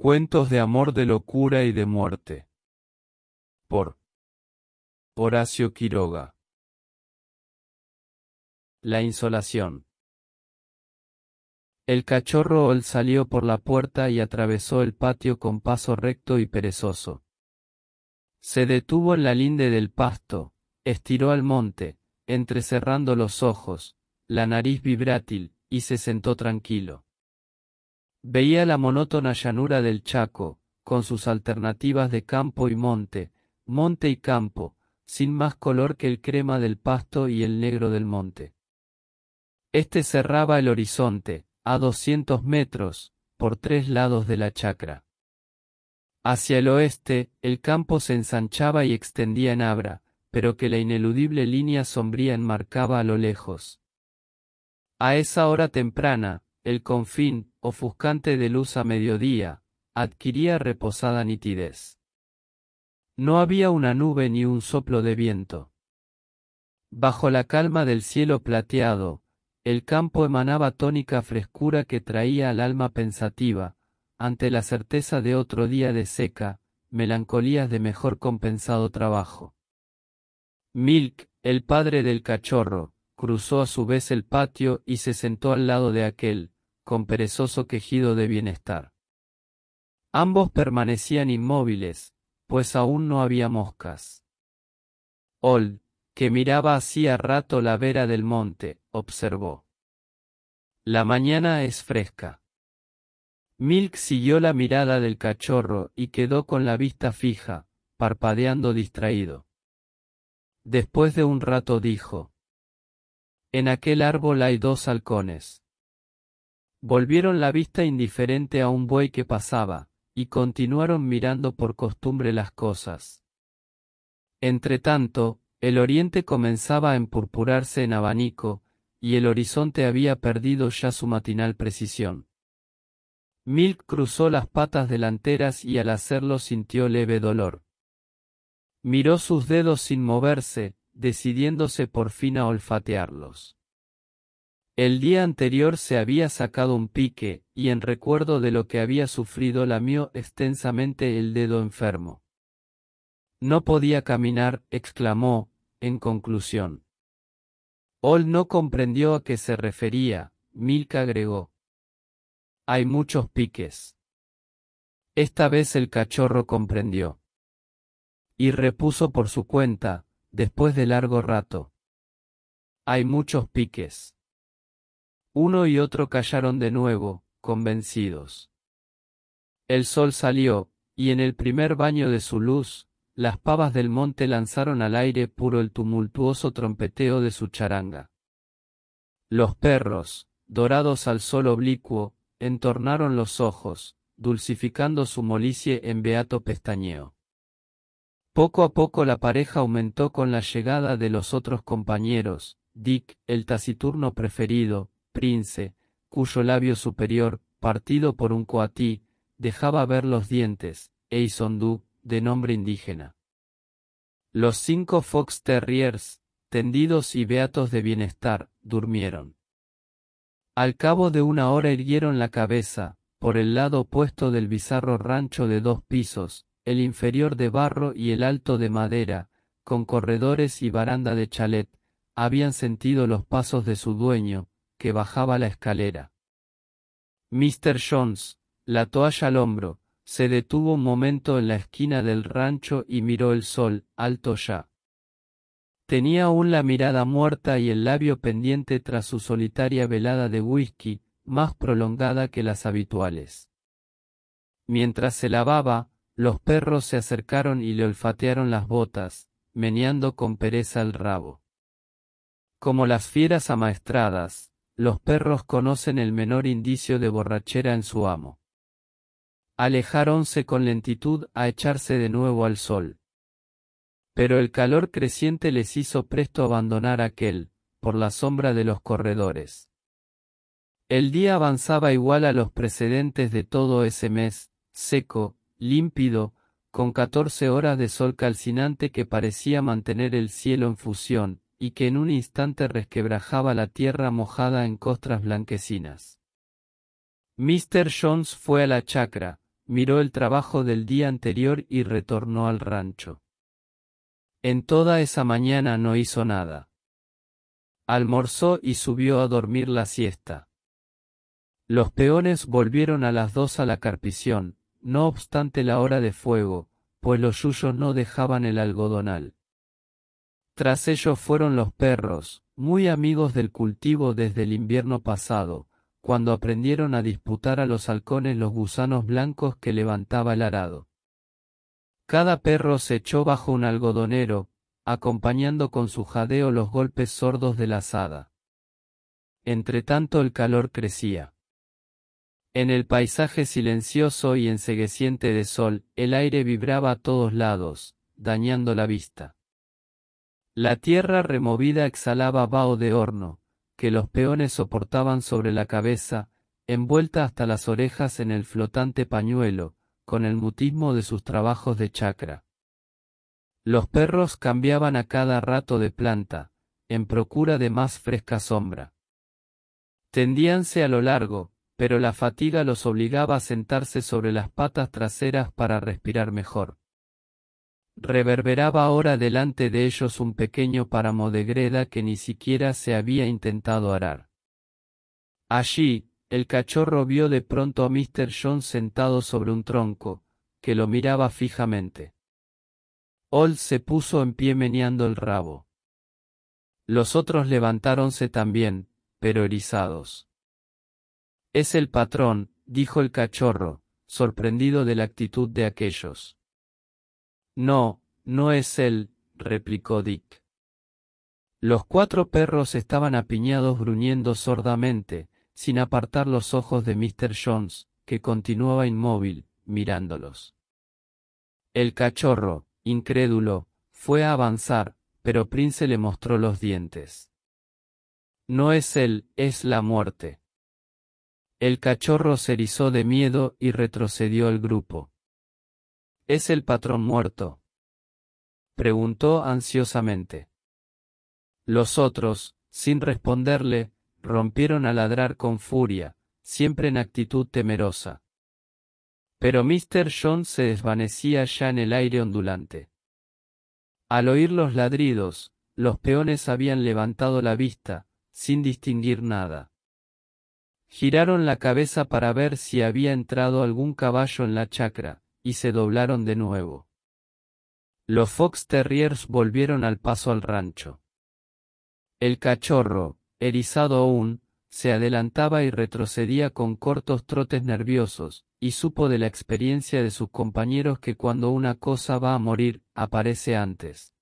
Cuentos de amor, de locura y de muerte. Por Horacio Quiroga. La insolación. El cachorro Ol salió por la puerta y atravesó el patio con paso recto y perezoso. Se detuvo en la linde del pasto, estiró al monte, entrecerrando los ojos, la nariz vibrátil, y se sentó tranquilo. Veía la monótona llanura del Chaco, con sus alternativas de campo y monte, monte y campo, sin más color que el crema del pasto y el negro del monte. Este cerraba el horizonte, a doscientos metros, por tres lados de la chacra. Hacia el oeste, el campo se ensanchaba y extendía en abra, pero que la ineludible línea sombría enmarcaba a lo lejos. A esa hora temprana, el confín, ofuscante de luz a mediodía, adquiría reposada nitidez. No había una nube ni un soplo de viento. Bajo la calma del cielo plateado, el campo emanaba tónica frescura que traía al alma pensativa, ante la certeza de otro día de seca, melancolías de mejor compensado trabajo. Milk, el padre del cachorro, cruzó a su vez el patio y se sentó al lado de aquel, con perezoso quejido de bienestar. Ambos permanecían inmóviles, pues aún no había moscas. Old, que miraba hacía rato la vera del monte, observó. La mañana es fresca. Milk siguió la mirada del cachorro y quedó con la vista fija, parpadeando distraído. Después de un rato dijo. En aquel árbol hay dos halcones. Volvieron la vista indiferente a un buey que pasaba, y continuaron mirando por costumbre las cosas. Entretanto, el oriente comenzaba a empurpurarse en abanico, y el horizonte había perdido ya su matinal precisión. Milk cruzó las patas delanteras y al hacerlo sintió leve dolor. Miró sus dedos sin moverse, decidiéndose por fin a olfatearlos. El día anterior se había sacado un pique, y en recuerdo de lo que había sufrido lamió extensamente el dedo enfermo. No podía caminar, exclamó, en conclusión. Ol no comprendió a qué se refería, Milka agregó. Hay muchos piques. Esta vez el cachorro comprendió. Y repuso por su cuenta, después de largo rato. Hay muchos piques. Uno y otro callaron de nuevo, convencidos. El sol salió, y en el primer baño de su luz, las pavas del monte lanzaron al aire puro el tumultuoso trompeteo de su charanga. Los perros, dorados al sol oblicuo, entornaron los ojos, dulcificando su molicie en beato pestañeo. Poco a poco la pareja aumentó con la llegada de los otros compañeros, Dick, el taciturno preferido, Prince, cuyo labio superior, partido por un coatí, dejaba ver los dientes, Eisondú, de nombre indígena. Los cinco fox terriers, tendidos y beatos de bienestar, durmieron. Al cabo de una hora irguieron la cabeza, por el lado opuesto del bizarro rancho de dos pisos, el inferior de barro y el alto de madera, con corredores y baranda de chalet, habían sentido los pasos de su dueño, que bajaba la escalera. Mr. Jones, la toalla al hombro, se detuvo un momento en la esquina del rancho y miró el sol, alto ya. Tenía aún la mirada muerta y el labio pendiente tras su solitaria velada de whisky, más prolongada que las habituales. Mientras se lavaba, los perros se acercaron y le olfatearon las botas, meneando con pereza el rabo. Como las fieras amaestradas, los perros conocen el menor indicio de borrachera en su amo. Alejáronse con lentitud a echarse de nuevo al sol. Pero el calor creciente les hizo presto abandonar aquel, por la sombra de los corredores. El día avanzaba igual a los precedentes de todo ese mes, seco, límpido, con catorce horas de sol calcinante que parecía mantener el cielo en fusión, y que en un instante resquebrajaba la tierra mojada en costras blanquecinas. Mr. Jones fue a la chacra, miró el trabajo del día anterior y retornó al rancho. En toda esa mañana no hizo nada. Almorzó y subió a dormir la siesta. Los peones volvieron a las dos a la carpición, no obstante la hora de fuego, pues los yuyos no dejaban el algodonal. Tras ellos fueron los perros, muy amigos del cultivo desde el invierno pasado, cuando aprendieron a disputar a los halcones los gusanos blancos que levantaba el arado. Cada perro se echó bajo un algodonero, acompañando con su jadeo los golpes sordos de la azada. Entretanto el calor crecía. En el paisaje silencioso y ensegueciente de sol, el aire vibraba a todos lados, dañando la vista. La tierra removida exhalaba vaho de horno, que los peones soportaban sobre la cabeza, envuelta hasta las orejas en el flotante pañuelo, con el mutismo de sus trabajos de chacra. Los perros cambiaban a cada rato de planta, en procura de más fresca sombra. Tendíanse a lo largo, pero la fatiga los obligaba a sentarse sobre las patas traseras para respirar mejor. Reverberaba ahora delante de ellos un pequeño páramo de greda que ni siquiera se había intentado arar. Allí, el cachorro vio de pronto a Mr. John sentado sobre un tronco, que lo miraba fijamente. Old se puso en pie meneando el rabo. Los otros levantáronse también, pero erizados. Es el patrón, dijo el cachorro, sorprendido de la actitud de aquellos. No, no es él, replicó Dick. Los cuatro perros estaban apiñados gruñendo sordamente, sin apartar los ojos de Mr. Jones, que continuaba inmóvil, mirándolos. El cachorro, incrédulo, fue a avanzar, pero Prince le mostró los dientes. No es él, es la muerte. El cachorro se erizó de miedo y retrocedió al grupo. ¿Es el patrón muerto? preguntó ansiosamente. Los otros, sin responderle, rompieron a ladrar con furia, siempre en actitud temerosa. Pero Mr. John se desvanecía ya en el aire ondulante. Al oír los ladridos, los peones habían levantado la vista, sin distinguir nada. Giraron la cabeza para ver si había entrado algún caballo en la chacra, y se doblaron de nuevo. Los Fox Terriers volvieron al paso al rancho. El cachorro, erizado aún, se adelantaba y retrocedía con cortos trotes nerviosos, y supo de la experiencia de sus compañeros que cuando una cosa va a morir, aparece antes.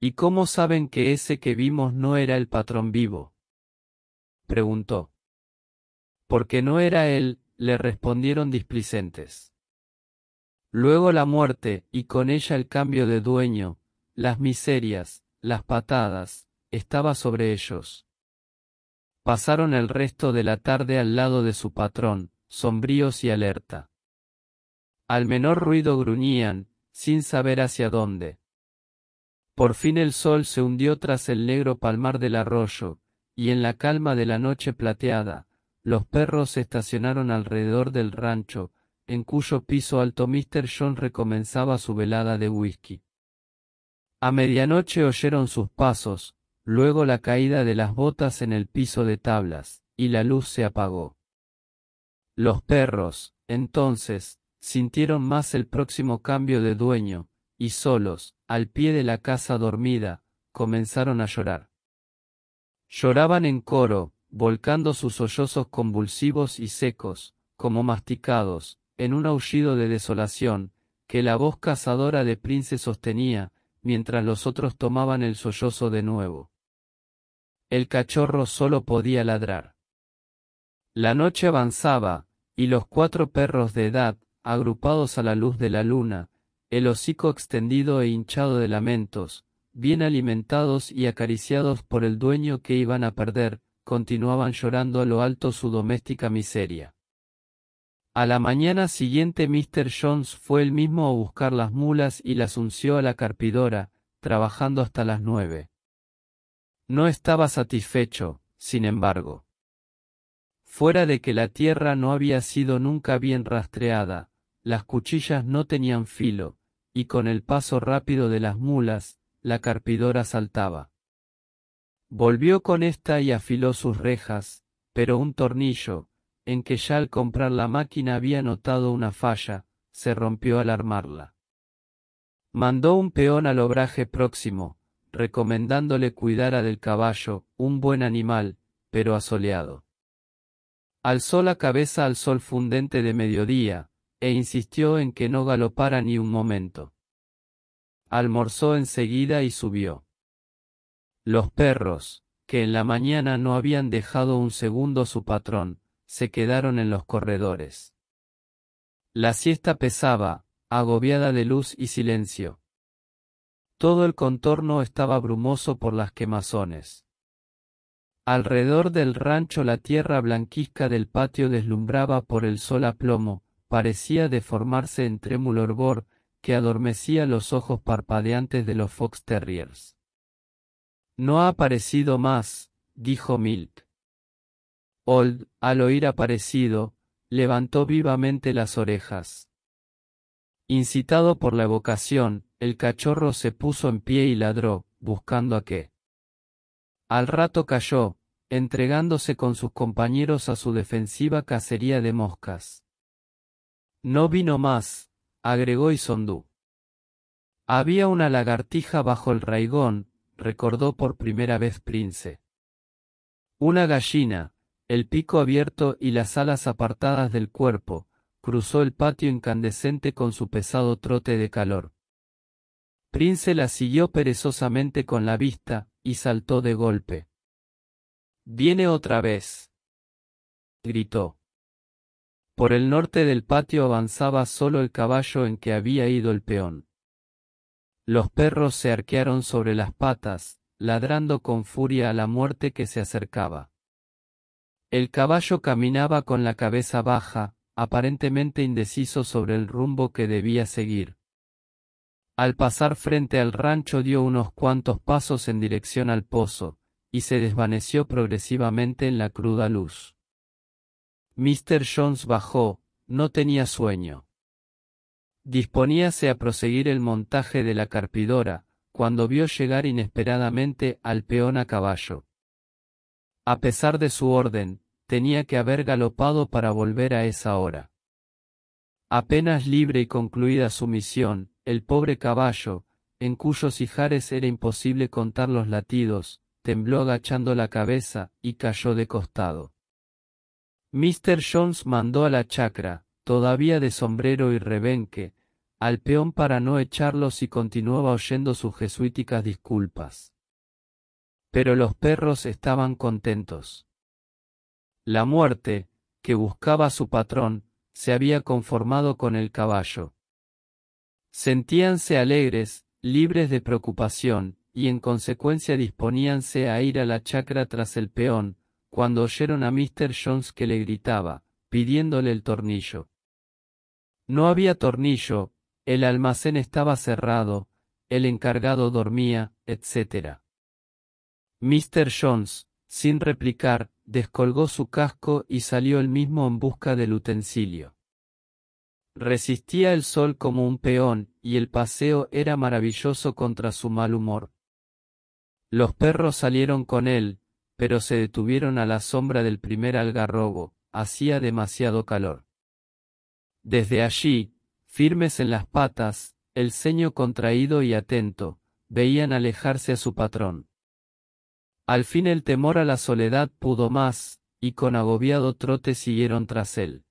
¿Y cómo saben que ese que vimos no era el patrón vivo? preguntó. Porque no era él, le respondieron displicentes. Luego la muerte, y con ella el cambio de dueño, las miserias, las patadas, estaba sobre ellos. Pasaron el resto de la tarde al lado de su patrón, sombríos y alerta. Al menor ruido gruñían, sin saber hacia dónde. Por fin el sol se hundió tras el negro palmar del arroyo, y en la calma de la noche plateada, los perros se estacionaron alrededor del rancho, en cuyo piso alto Mr. John recomenzaba su velada de whisky. A medianoche oyeron sus pasos, luego la caída de las botas en el piso de tablas, y la luz se apagó. Los perros, entonces, sintieron más el próximo cambio de dueño, y solos, al pie de la casa dormida, comenzaron a llorar. Lloraban en coro, volcando sus sollozos convulsivos y secos, como masticados, en un aullido de desolación, que la voz cazadora de Prince sostenía, mientras los otros tomaban el sollozo de nuevo. El cachorro solo podía ladrar. La noche avanzaba, y los cuatro perros de edad, agrupados a la luz de la luna, el hocico extendido e hinchado de lamentos, bien alimentados y acariciados por el dueño que iban a perder, continuaban llorando a lo alto su doméstica miseria. A la mañana siguiente Mr. Jones fue el mismo a buscar las mulas y las unció a la carpidora, trabajando hasta las nueve. No estaba satisfecho, sin embargo. Fuera de que la tierra no había sido nunca bien rastreada, las cuchillas no tenían filo, y con el paso rápido de las mulas, la carpidora saltaba. Volvió con esta y afiló sus rejas, pero un tornillo, en que ya al comprar la máquina había notado una falla, se rompió al armarla. Mandó un peón al obraje próximo, recomendándole cuidara del caballo, un buen animal, pero asoleado. Alzó la cabeza al sol fundente de mediodía, e insistió en que no galopara ni un momento. Almorzó enseguida y subió. Los perros, que en la mañana no habían dejado un segundo su patrón, se quedaron en los corredores. La siesta pesaba, agobiada de luz y silencio. Todo el contorno estaba brumoso por las quemazones. Alrededor del rancho la tierra blanquizca del patio deslumbraba por el sol a plomo, parecía deformarse en trémulo hervor, que adormecía los ojos parpadeantes de los fox terriers. No ha aparecido más, dijo Milt. Old, al oír aparecido, levantó vivamente las orejas. Incitado por la evocación, el cachorro se puso en pie y ladró, buscando a qué. Al rato cayó, entregándose con sus compañeros a su defensiva cacería de moscas. No vino más, agregó Isondú. Había una lagartija bajo el raigón, recordó por primera vez Prince. Una gallina, el pico abierto y las alas apartadas del cuerpo, cruzó el patio incandescente con su pesado trote de calor. Prince la siguió perezosamente con la vista, y saltó de golpe. Viene otra vez. gritó. Por el norte del patio avanzaba solo el caballo en que había ido el peón. Los perros se arquearon sobre las patas, ladrando con furia a la muerte que se acercaba. El caballo caminaba con la cabeza baja, aparentemente indeciso sobre el rumbo que debía seguir. Al pasar frente al rancho dio unos cuantos pasos en dirección al pozo, y se desvaneció progresivamente en la cruda luz. Mr. Jones bajó, no tenía sueño. Disponíase a proseguir el montaje de la carpidora, cuando vio llegar inesperadamente al peón a caballo. A pesar de su orden, tenía que haber galopado para volver a esa hora. Apenas libre y concluida su misión, el pobre caballo, en cuyos ijares era imposible contar los latidos, tembló agachando la cabeza y cayó de costado. Mr. Jones mandó a la chacra, todavía de sombrero y rebenque, al peón para no echarlos y continuaba oyendo sus jesuíticas disculpas pero los perros estaban contentos. La muerte, que buscaba a su patrón, se había conformado con el caballo. Sentíanse alegres, libres de preocupación, y en consecuencia disponíanse a ir a la chacra tras el peón, cuando oyeron a Mr. Jones que le gritaba, pidiéndole el tornillo. No había tornillo, el almacén estaba cerrado, el encargado dormía, etcétera. Mr. Jones, sin replicar, descolgó su casco y salió él mismo en busca del utensilio. Resistía el sol como un peón, y el paseo era maravilloso contra su mal humor. Los perros salieron con él, pero se detuvieron a la sombra del primer algarrobo, hacía demasiado calor. Desde allí, firmes en las patas, el ceño contraído y atento, veían alejarse a su patrón. Al fin el temor a la soledad pudo más, y con agobiado trote siguieron tras él.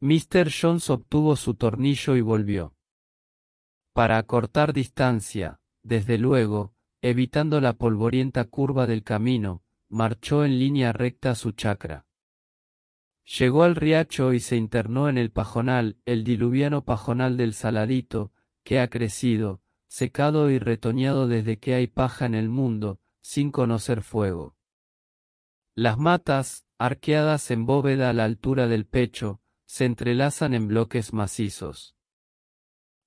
Mr. Jones obtuvo su tornillo y volvió. Para acortar distancia, desde luego, evitando la polvorienta curva del camino, marchó en línea recta a su chacra. Llegó al riacho y se internó en el pajonal, el diluviano pajonal del Saladito, que ha crecido, secado y retoñado desde que hay paja en el mundo, sin conocer fuego. Las matas, arqueadas en bóveda a la altura del pecho, se entrelazan en bloques macizos.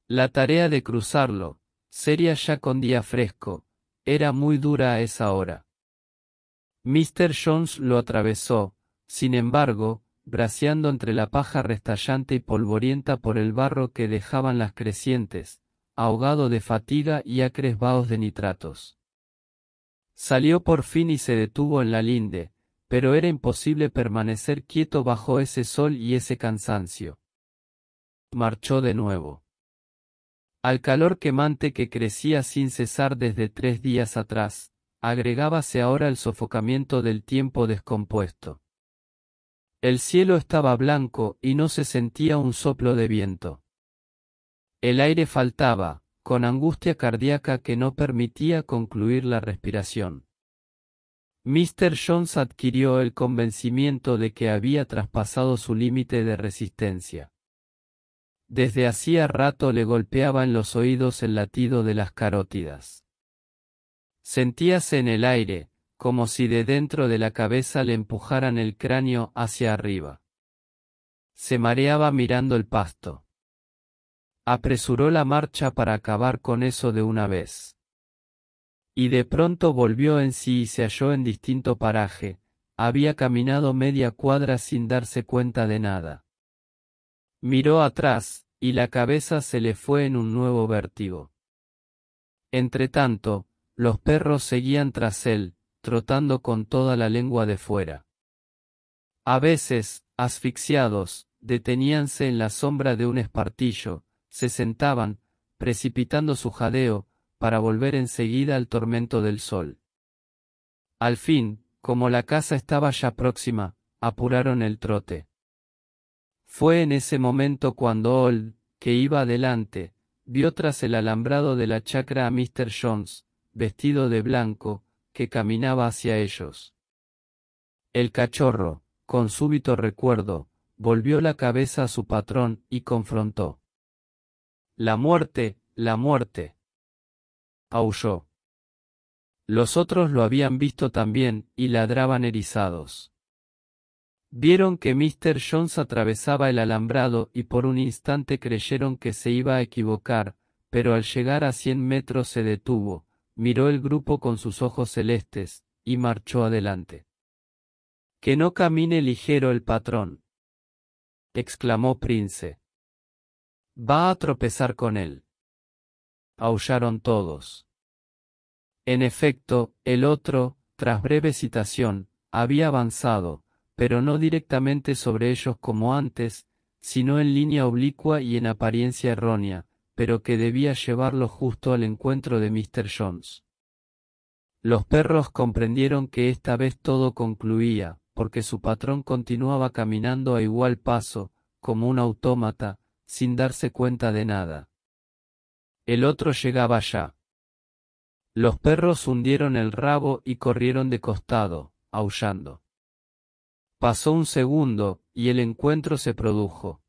La tarea de cruzarlo, seria ya con día fresco, era muy dura a esa hora. Mr. Jones lo atravesó, sin embargo, braceando entre la paja restallante y polvorienta por el barro que dejaban las crecientes, ahogado de fatiga y acres de nitratos. Salió por fin y se detuvo en la linde, pero era imposible permanecer quieto bajo ese sol y ese cansancio. Marchó de nuevo. Al calor quemante que crecía sin cesar desde tres días atrás, agregábase ahora el sofocamiento del tiempo descompuesto. El cielo estaba blanco y no se sentía un soplo de viento. El aire faltaba, con angustia cardíaca que no permitía concluir la respiración. Mr. Jones adquirió el convencimiento de que había traspasado su límite de resistencia. Desde hacía rato le golpeaba en los oídos el latido de las carótidas. Sentíase en el aire, como si de dentro de la cabeza le empujaran el cráneo hacia arriba. Se mareaba mirando el pasto apresuró la marcha para acabar con eso de una vez. Y de pronto volvió en sí y se halló en distinto paraje, había caminado media cuadra sin darse cuenta de nada. Miró atrás, y la cabeza se le fue en un nuevo vértigo. Entretanto, los perros seguían tras él, trotando con toda la lengua de fuera. A veces, asfixiados, deteníanse en la sombra de un espartillo, se sentaban, precipitando su jadeo, para volver enseguida al tormento del sol. Al fin, como la casa estaba ya próxima, apuraron el trote. Fue en ese momento cuando Old, que iba adelante, vio tras el alambrado de la chacra a Mr. Jones, vestido de blanco, que caminaba hacia ellos. El cachorro, con súbito recuerdo, volvió la cabeza a su patrón y confrontó. La muerte, la muerte. Aulló. Los otros lo habían visto también, y ladraban erizados. Vieron que Mr. Jones atravesaba el alambrado y por un instante creyeron que se iba a equivocar, pero al llegar a cien metros se detuvo, miró el grupo con sus ojos celestes, y marchó adelante. Que no camine ligero el patrón. exclamó Prince. Va a tropezar con él. Aullaron todos. En efecto, el otro, tras breve citación, había avanzado, pero no directamente sobre ellos como antes, sino en línea oblicua y en apariencia errónea, pero que debía llevarlo justo al encuentro de Mr. Jones. Los perros comprendieron que esta vez todo concluía, porque su patrón continuaba caminando a igual paso, como un autómata, sin darse cuenta de nada. El otro llegaba ya. Los perros hundieron el rabo y corrieron de costado, aullando. Pasó un segundo, y el encuentro se produjo.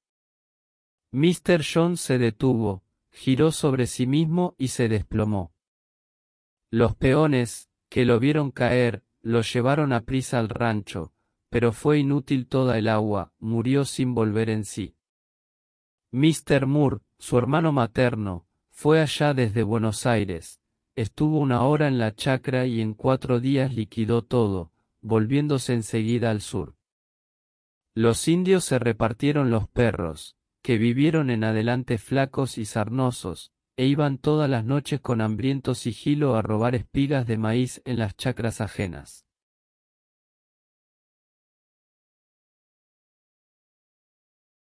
Mr. John se detuvo, giró sobre sí mismo y se desplomó. Los peones, que lo vieron caer, lo llevaron a prisa al rancho, pero fue inútil toda el agua, murió sin volver en sí. Mr. Moore, su hermano materno, fue allá desde Buenos Aires, estuvo una hora en la chacra y en cuatro días liquidó todo, volviéndose enseguida al sur. Los indios se repartieron los perros, que vivieron en adelante flacos y sarnosos, e iban todas las noches con hambriento sigilo a robar espigas de maíz en las chacras ajenas.